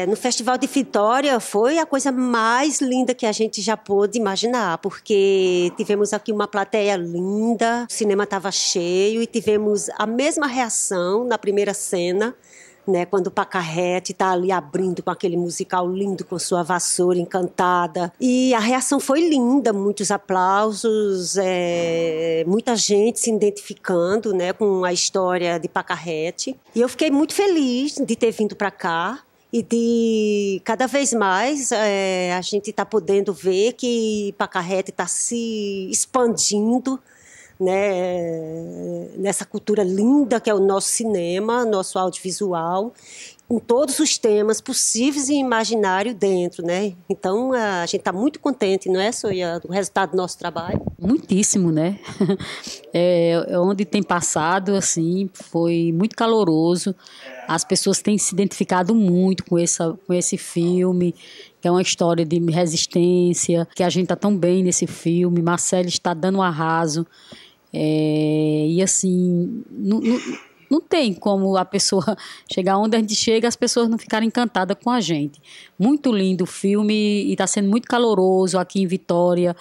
É, no Festival de Vitória foi a coisa mais linda que a gente já pôde imaginar, porque tivemos aqui uma plateia linda, o cinema estava cheio e tivemos a mesma reação na primeira cena. Né, quando o Pacarrete está ali abrindo com aquele musical lindo, com sua vassoura encantada. E a reação foi linda, muitos aplausos, é, muita gente se identificando né, com a história de Pacarrete. E eu fiquei muito feliz de ter vindo para cá e de cada vez mais é, a gente está podendo ver que Pacarrete está se expandindo né, nessa cultura linda que é o nosso cinema, nosso audiovisual, com todos os temas possíveis e imaginários dentro, né? Então a gente está muito contente, não é, Soia, do resultado do nosso trabalho? Muitíssimo, né? É, é, onde tem passado, assim, foi muito caloroso. As pessoas têm se identificado muito com, essa, com esse filme, que é uma história de resistência, que a gente está tão bem nesse filme. Marcelo está dando um arraso. É, e assim, não tem como a pessoa chegar onde a gente chega as pessoas não ficarem encantadas com a gente. Muito lindo o filme e está sendo muito caloroso aqui em Vitória.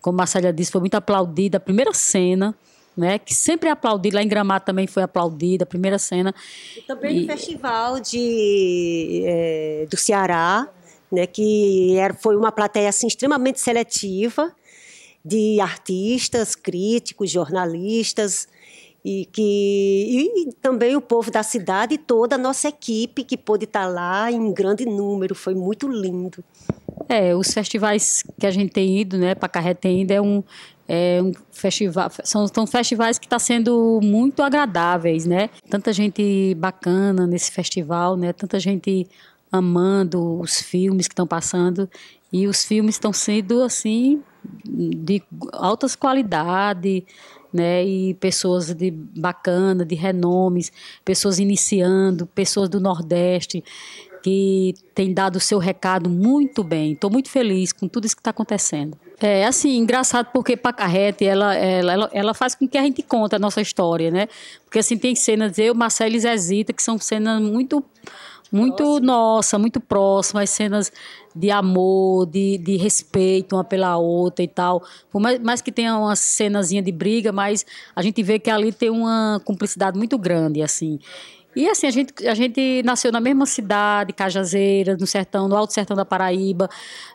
Como a Marcela disse, foi muito aplaudida a primeira cena. Né, que sempre é aplaudida, lá em Gramado também foi aplaudida, a primeira cena. E também e, no Festival de, é, do Ceará, né, que era, foi uma plateia assim, extremamente seletiva de artistas, críticos, jornalistas, e que e também o povo da cidade e toda a nossa equipe que pôde estar tá lá em grande número, foi muito lindo. É, os festivais que a gente tem ido, né, para tem é um, é um festival, são, são festivais que estão tá sendo muito agradáveis, né, tanta gente bacana nesse festival, né, tanta gente amando os filmes que estão passando e os filmes estão sendo, assim, de altas qualidades, né? E pessoas de bacana, de renomes, pessoas iniciando, pessoas do Nordeste que tem dado o seu recado muito bem. Estou muito feliz com tudo isso que está acontecendo. É assim, engraçado porque Pacarrete, ela, ela, ela, faz com que a gente conta a nossa história, né? Porque assim, tem cenas, eu, Marcelo e Zezita, que são cenas muito muito nossa, muito próxima, as cenas de amor, de, de respeito uma pela outra e tal. Por mais, mais que tenha uma cenazinha de briga, mas a gente vê que ali tem uma cumplicidade muito grande, assim. E assim, a gente, a gente nasceu na mesma cidade, Cajazeiras, no sertão, no Alto Sertão da Paraíba,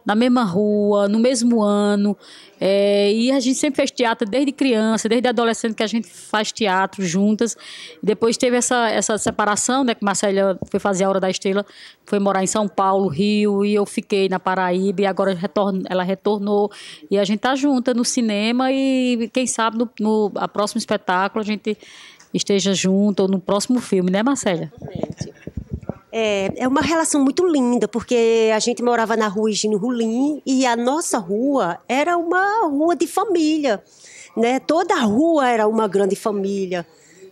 na mesma rua, no mesmo ano. É, e a gente sempre fez teatro desde criança, desde adolescente que a gente faz teatro juntas. Depois teve essa, essa separação, né? Que Marcela foi fazer a Hora da Estrela, foi morar em São Paulo, Rio, e eu fiquei na Paraíba, e agora retorno, ela retornou. E a gente tá junta no cinema e, quem sabe, no, no a próximo espetáculo a gente esteja junto ou no próximo filme, né, Marcela? Exatamente. É, é uma relação muito linda, porque a gente morava na rua Higino Rulim e a nossa rua era uma rua de família. Né? Toda a rua era uma grande família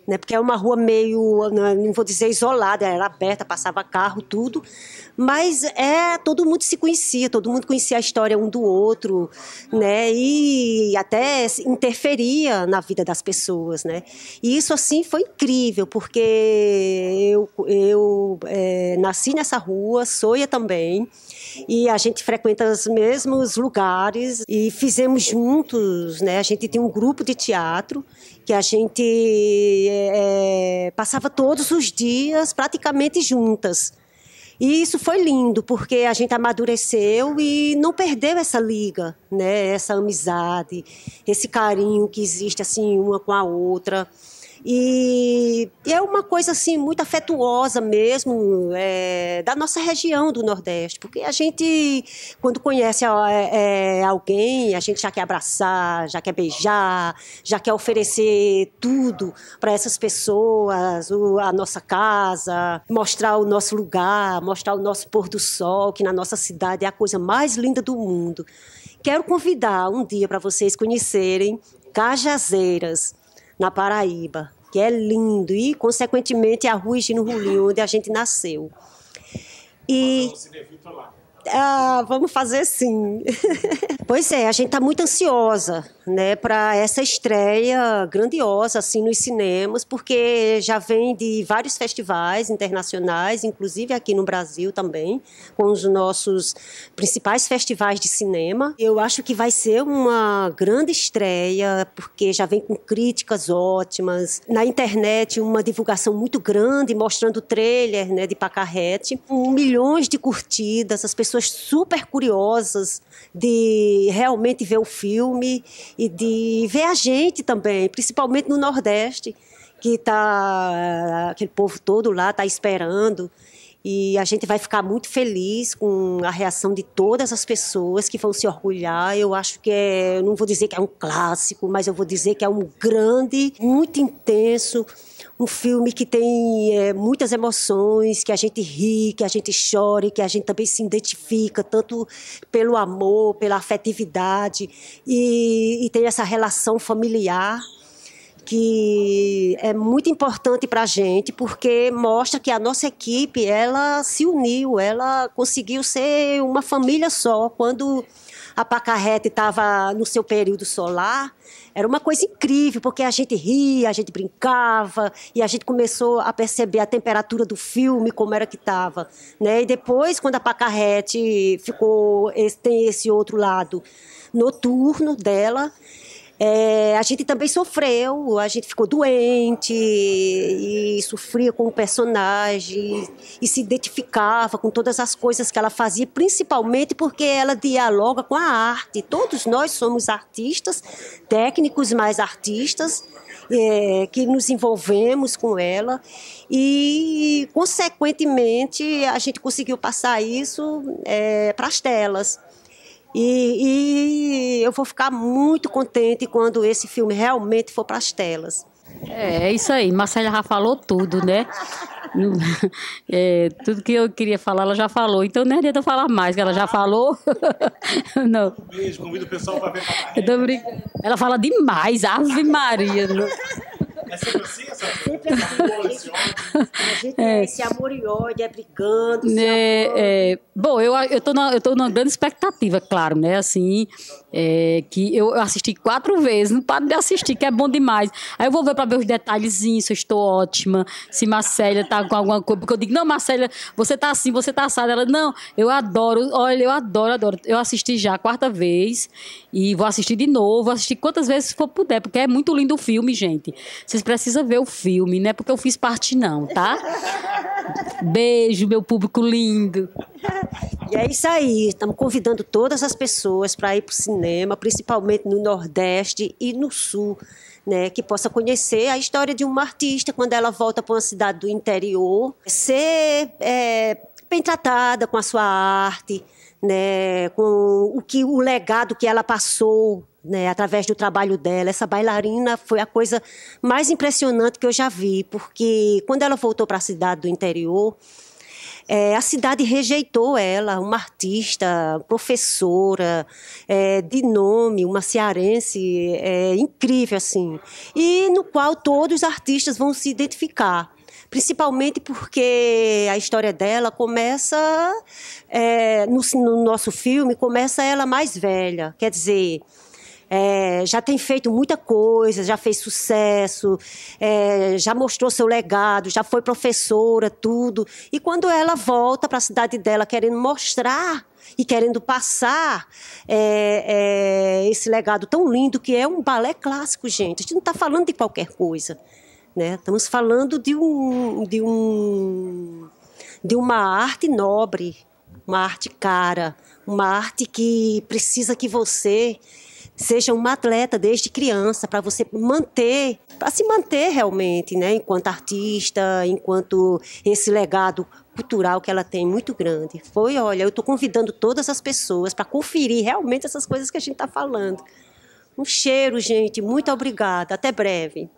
né? Porque é uma rua meio, né, não vou dizer isolada, era aberta, passava carro, tudo, mas é todo mundo se conhecia, todo mundo conhecia a história um do outro, né? E até interferia na vida das pessoas, né? E isso assim foi incrível, porque eu eu é, nasci nessa rua, Soia também e a gente frequenta os mesmos lugares e fizemos juntos, né? A gente tem um grupo de teatro que a gente é, passava todos os dias praticamente juntas. E isso foi lindo, porque a gente amadureceu e não perdeu essa liga, né? Essa amizade, esse carinho que existe assim uma com a outra. E, e é uma coisa assim muito afetuosa mesmo é, da nossa região do Nordeste, porque a gente quando conhece é, é, alguém a gente já quer abraçar, já quer beijar, já quer oferecer tudo para essas pessoas, a nossa casa, mostrar o nosso lugar, mostrar o nosso pôr do sol, que na nossa cidade é a coisa mais linda do mundo. Quero convidar um dia para vocês conhecerem Cajazeiras, na Paraíba que é lindo, e, consequentemente, a rua Gino Rulli onde a gente nasceu. E. Você tá lá ah, vamos fazer sim. pois é, a gente está muito ansiosa, né, para essa estreia grandiosa assim nos cinemas, porque já vem de vários festivais internacionais, inclusive aqui no Brasil também, com os nossos principais festivais de cinema. Eu acho que vai ser uma grande estreia, porque já vem com críticas ótimas, na internet uma divulgação muito grande mostrando o trailer, né, de Pacarrete, com milhões de curtidas, as pessoas pessoas super curiosas de realmente ver o filme e de ver a gente também, principalmente no Nordeste, que tá aquele povo todo lá está esperando. E a gente vai ficar muito feliz com a reação de todas as pessoas que vão se orgulhar. Eu acho que é, não vou dizer que é um clássico, mas eu vou dizer que é um grande, muito intenso, um filme que tem é, muitas emoções, que a gente ri, que a gente chore, que a gente também se identifica, tanto pelo amor, pela afetividade, e, e tem essa relação familiar que é muito importante para a gente, porque mostra que a nossa equipe ela se uniu, ela conseguiu ser uma família só. Quando a Pacarrete estava no seu período solar, era uma coisa incrível, porque a gente ria, a gente brincava, e a gente começou a perceber a temperatura do filme, como era que estava. Né? E depois, quando a Pacarrete ficou, tem esse outro lado noturno dela, é, a gente também sofreu, a gente ficou doente e sofria com o personagem e se identificava com todas as coisas que ela fazia, principalmente porque ela dialoga com a arte. Todos nós somos artistas, técnicos mais artistas, é, que nos envolvemos com ela e, consequentemente, a gente conseguiu passar isso é, para as telas. E, e eu vou ficar muito contente quando esse filme realmente for para as telas. É, é isso aí. Marcela já falou tudo, né? É, tudo que eu queria falar, ela já falou. Então não adianta falar mais, que ela já falou. não. Beijo, convido o pessoal para ver. Ela fala demais, Ave Maria. Não. É sempre assim, essa sempre assim, Amor, esse ódio. A gente é. esse amor e ódio, é brigando. É, é, bom, eu, eu, tô na, eu tô numa grande expectativa, claro, né? Assim, é, que eu assisti quatro vezes, não paro de assistir, que é bom demais. Aí eu vou ver para ver os detalhezinhos, se eu estou ótima, se Marcélia tá com alguma coisa. Porque eu digo, não, Marcélia, você tá assim, você tá assada. Ela, não, eu adoro, olha, eu adoro, adoro. Eu assisti já a quarta vez e vou assistir de novo, vou assistir quantas vezes for puder, porque é muito lindo o filme, gente. Vocês precisam ver o filme, não é porque eu fiz parte, não, tá? Beijo, meu público lindo. E é isso aí. Estamos convidando todas as pessoas para ir para o cinema, principalmente no Nordeste e no Sul, né? Que possa conhecer a história de uma artista quando ela volta para uma cidade do interior, ser é, bem tratada com a sua arte, né? Com o que o legado que ela passou né, através do trabalho dela. Essa bailarina foi a coisa mais impressionante que eu já vi, porque quando ela voltou para a cidade do interior, é, a cidade rejeitou ela, uma artista, professora, é, de nome, uma cearense é, incrível, assim, e no qual todos os artistas vão se identificar principalmente porque a história dela começa é, no, no, nosso filme começa ela mais velha, quer dizer é, já tem feito muita coisa, já fez sucesso, é, já mostrou seu legado, já foi professora, tudo. E quando ela volta para a cidade dela querendo mostrar e querendo passar é, é, esse legado tão lindo que é um balé clássico, gente. A gente não está falando de qualquer coisa, né? Estamos falando de um, de um, de uma arte nobre, uma arte cara, uma arte que precisa que você Seja uma atleta desde criança para você manter, para se manter realmente, né, enquanto artista, enquanto esse legado cultural que ela tem muito grande. Foi, olha, eu estou convidando todas as pessoas para conferir realmente essas coisas que a gente está falando. Um cheiro, gente. Muito obrigada. Até breve.